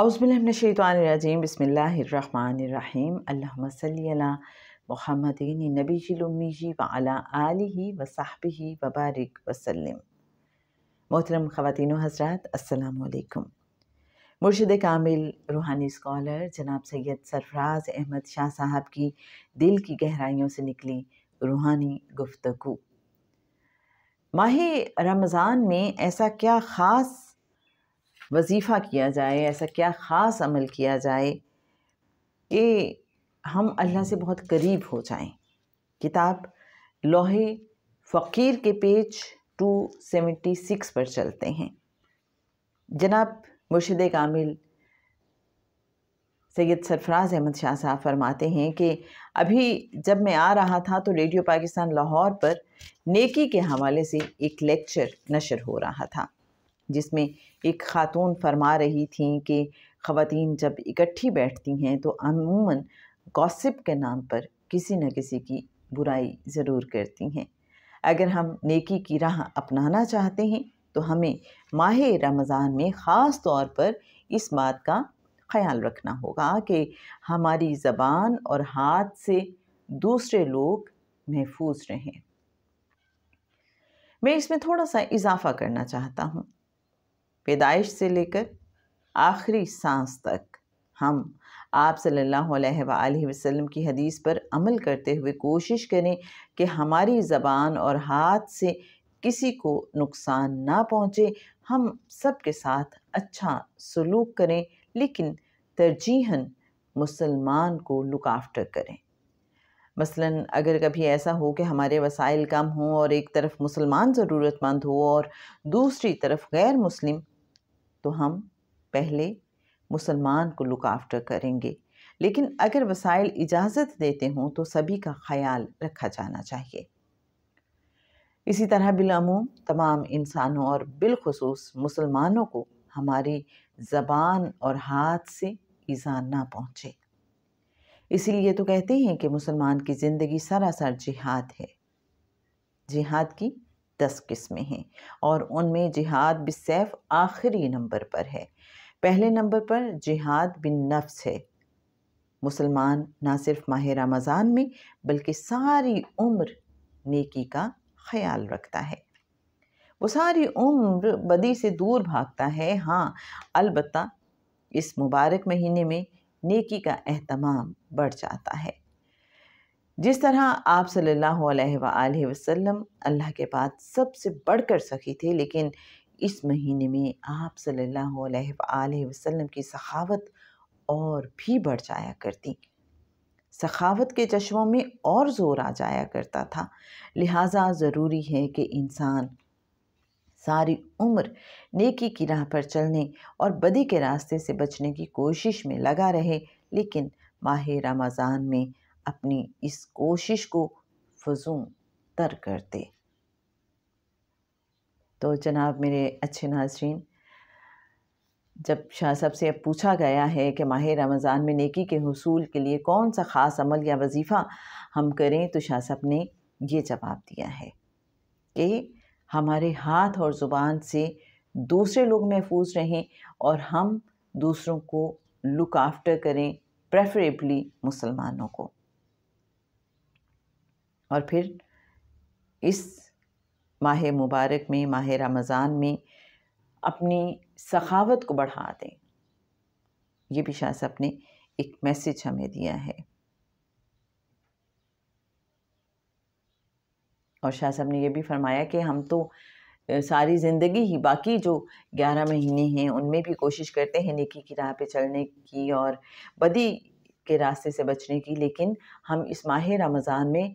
अउज़बिलमनशैतरजीम बसमीम सल्ला महमदिन नबी जिलमी जी वाला आलि व वबारक वसलम मोहतरम ख़वातिन हजरात असलकुम मुर्शद कामिल रूहानी स्कॉलर जनाब सैद सरफराज अहमद शाह साहब की दिल की गहराइयों से निकली रूहानी गुफ्तगु माह रमज़ान में ऐसा क्या ख़ास वजीफ़ा किया जाए ऐसा क्या ख़ास अमल किया जाए कि हम अल्लाह से बहुत करीब हो जाएं किताब लोहे फ़कीर के पेज 276 पर चलते हैं जनाब मुर्शद कामिल सैयद सरफराज अहमद शाह साहब फरमाते हैं कि अभी जब मैं आ रहा था तो रेडियो पाकिस्तान लाहौर पर नेकी के हवाले से एक लेक्चर नशर हो रहा था जिसमें एक खातून फरमा रही थी कि ख़वातीन जब इकट्ठी बैठती हैं तो अमूमन गॉसिप के नाम पर किसी न किसी की बुराई ज़रूर करती हैं अगर हम नेकी की राह अपनाना चाहते हैं तो हमें माह रमज़ान में ख़ास तौर पर इस बात का ख्याल रखना होगा कि हमारी ज़बान और हाथ से दूसरे लोग महफूज रहें मैं इसमें थोड़ा सा इजाफ़ा करना चाहता हूँ पैदाइश से लेकर आखिरी सांस तक हम आप सल्लल्लाहु अलैहि वसल्लम की हदीस पर अमल करते हुए कोशिश करें कि हमारी ज़बान और हाथ से किसी को नुकसान ना पहुँचे हम सब के साथ अच्छा सलूक करें लेकिन तरजीहन मुसलमान को लुक आफ्टर करें मसलन अगर कभी ऐसा हो कि हमारे वसाइल कम हों और एक तरफ मुसलमान ज़रूरतमंद हो और दूसरी तरफ गैर मुस्लिम तो हम पहले मुसलमान को लुक आफ्टर करेंगे लेकिन अगर वसाइल इजाज़त देते हों तो सभी का ख्याल रखा जाना चाहिए इसी तरह बिलमूम तमाम इंसानों और बिलखसूस मुसलमानों को हमारी ज़बान और हाथ से ईज़ा ना पहुँचे इसीलिए तो कहते हैं कि मुसलमान की ज़िंदगी सरासर जिहाद है जिहाद की दस किस्में हैं और उनमें जिहाद सैफ आखिरी नंबर पर है पहले नंबर पर जिहाद बिन नफ्स है मुसलमान ना सिर्फ माह रमज़ान में बल्कि सारी उम्र नेकी का ख्याल रखता है वो सारी उम्र बदी से दूर भागता है हाँ अलबत्ता इस मुबारक महीने में नेकी का अहतमाम बढ़ जाता है जिस तरह आप सल्लल्लाहु अलैहि वसल्लम अल्लाह के बाद सबसे बढ़कर सखी थे लेकिन इस महीने में आप सल्लल्लाहु अलैहि वसल्लम की सखावत और भी बढ़ जाया करती सखावत के चश्मों में और ज़ोर आ जाया करता था लिहाजा ज़रूरी है कि इंसान सारी उम्र नेकी की राह पर चलने और बदी के रास्ते से बचने की कोशिश में लगा रहे लेकिन माह रमज़ान में अपनी इस कोशिश को फजू तर कर दे तो जनाब मेरे अच्छे नाजरीन जब शाह साहब से अब पूछा गया है कि माह रमज़ान में नेकी के हसूल के लिए कौन सा ख़ास अमल या वजीफ़ा हम करें तो शाह साहब ने ये जवाब दिया है कि हमारे हाथ और ज़ुबान से दूसरे लोग महफूज रहें और हम दूसरों को लुक आफ्टर करें प्रेफरेबली मुसलमानों को और फिर इस माह मुबारक में माह रमज़ान में अपनी सखावत को बढ़ा दें ये भी शाह साहब ने एक मैसेज हमें दिया है और शाह साहब ने यह भी फरमाया कि हम तो सारी ज़िंदगी ही बाकी जो ग्यारह महीने हैं उनमें भी कोशिश करते हैं नेकी की राह पे चलने की और बदी के रास्ते से बचने की लेकिन हम इस माह रमज़ान में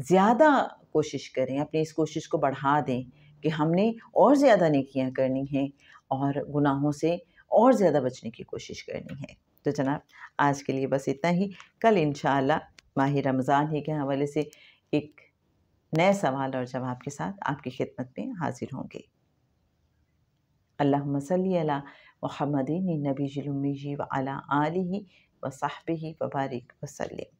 ज़्यादा कोशिश करें अपनी इस कोशिश को बढ़ा दें कि हमने और ज़्यादा नेकियां करनी हैं और गुनाहों से और ज़्यादा बचने की कोशिश करनी है तो जनाब आज के लिए बस इतना ही कल इन शाह रमज़ान ही के हवाले से एक नए सवाल और जवाब के साथ आपकी खिदमत में हाजिर होंगे अल्लाह मसल महमदिन नबी जुलमी जी साहब ही वबारक वसलम